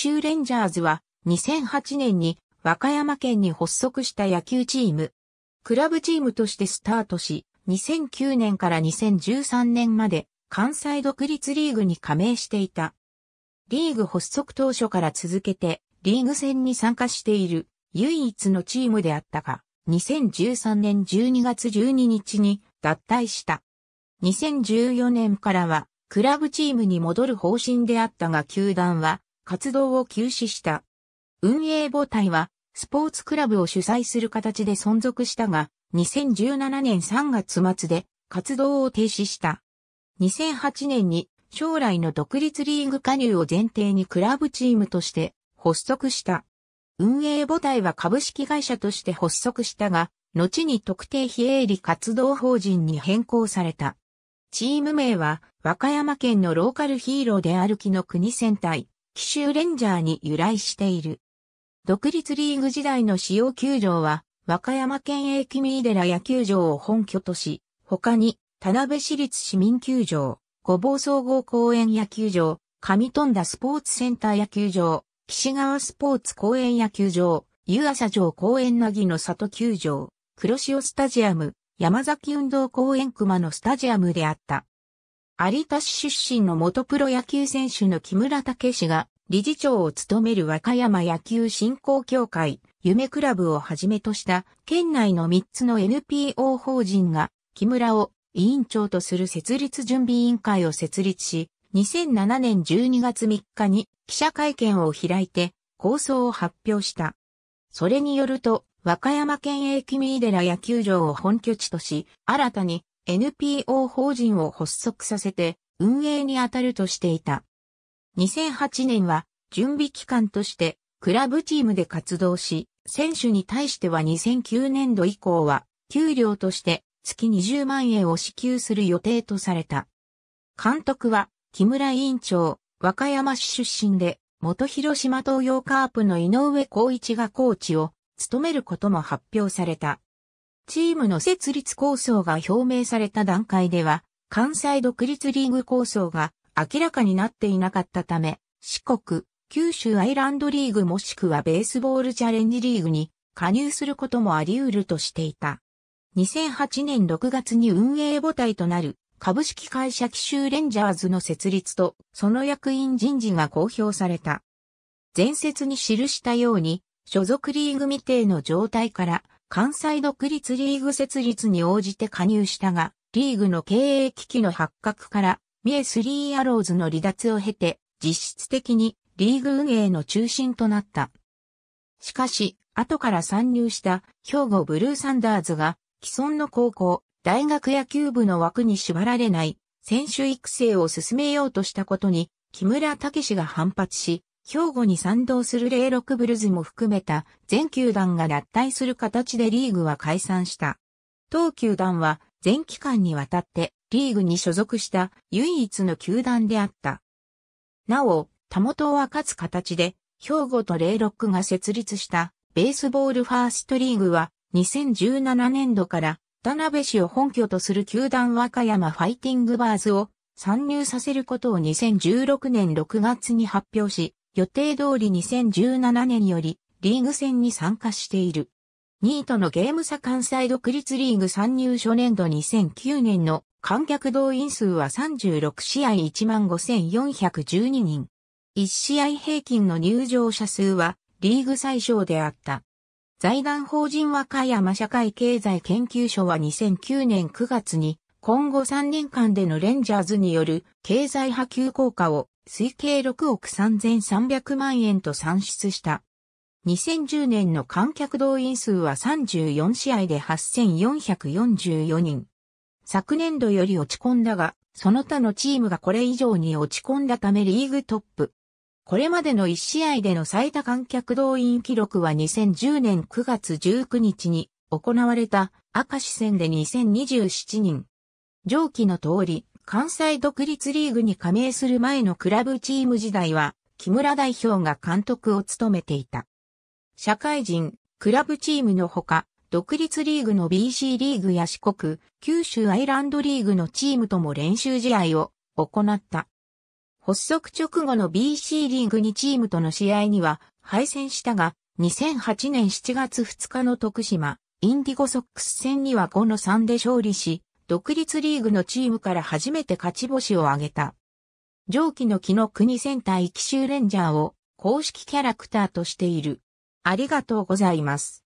州レンジャーズは2008年に和歌山県に発足した野球チーム。クラブチームとしてスタートし、2009年から2013年まで関西独立リーグに加盟していた。リーグ発足当初から続けてリーグ戦に参加している唯一のチームであったが、2013年12月12日に脱退した。2014年からはクラブチームに戻る方針であったが球団は活動を休止した。運営母体は、スポーツクラブを主催する形で存続したが、2017年3月末で活動を停止した。2008年に将来の独立リーグ加入を前提にクラブチームとして発足した。運営母体は株式会社として発足したが、後に特定非営利活動法人に変更された。チーム名は和歌山県のローカルヒーローである木の国戦隊、奇襲レンジャーに由来している。独立リーグ時代の使用球場は、和歌山県営君井寺野球場を本拠とし、他に、田辺市立市民球場、五房総合公園野球場、上富田スポーツセンター野球場、岸川スポーツ公園野球場、湯浅城公園なぎの里球場、黒潮スタジアム、山崎運動公園熊野スタジアムであった。有田市出身の元プロ野球選手の木村武氏が理事長を務める和歌山野球振興協会、夢クラブをはじめとした県内の3つの NPO 法人が木村を委員長とする設立準備委員会を設立し、2007年12月3日に記者会見を開いて構想を発表した。それによると、和歌山県営君井寺野球場を本拠地とし、新たに NPO 法人を発足させて運営に当たるとしていた。2008年は準備期間としてクラブチームで活動し、選手に対しては2009年度以降は給料として月20万円を支給する予定とされた。監督は木村委員長、和歌山市出身で、元広島東洋カープの井上光一がコーチを務めることも発表された。チームの設立構想が表明された段階では、関西独立リーグ構想が明らかになっていなかったため、四国、九州アイランドリーグもしくはベースボールチャレンジリーグに加入することもあり得るとしていた。2008年6月に運営母体となる株式会社奇襲レンジャーズの設立とその役員人事が公表された。前説に記したように所属リーグ未定の状態から関西独立リーグ設立に応じて加入したが、リーグの経営危機の発覚から、三重スリーアローズの離脱を経て、実質的にリーグ運営の中心となった。しかし、後から参入した兵庫ブルーサンダーズが、既存の高校、大学野球部の枠に縛られない選手育成を進めようとしたことに、木村武が反発し、兵庫に賛同する0クブルズも含めた全球団が脱退する形でリーグは解散した。当球団は全期間にわたってリーグに所属した唯一の球団であった。なお、たもとを明かす形で、兵庫とックが設立したベースボールファーストリーグは2017年度から田辺市を本拠とする球団和歌山ファイティングバーズを参入させることを2016年6月に発表し、予定通り2017年よりリーグ戦に参加している。2位とのゲーム差関西独立リーグ参入初年度2009年の観客動員数は36試合15,412人。1試合平均の入場者数はリーグ最小であった。財団法人和歌山社会経済研究所は2009年9月に今後3年間でのレンジャーズによる経済波及効果を推計6億3300万円と算出した。2010年の観客動員数は34試合で8444人。昨年度より落ち込んだが、その他のチームがこれ以上に落ち込んだためリーグトップ。これまでの1試合での最多観客動員記録は2010年9月19日に行われた赤市戦で2027人。上記の通り、関西独立リーグに加盟する前のクラブチーム時代は、木村代表が監督を務めていた。社会人、クラブチームのほか、独立リーグの BC リーグや四国、九州アイランドリーグのチームとも練習試合を行った。発足直後の BC リーグ2チームとの試合には敗戦したが、2008年7月2日の徳島、インディゴソックス戦には5の3で勝利し、独立リーグのチームから初めて勝ち星を挙げた。上記の木の国戦隊奇襲レンジャーを公式キャラクターとしている。ありがとうございます。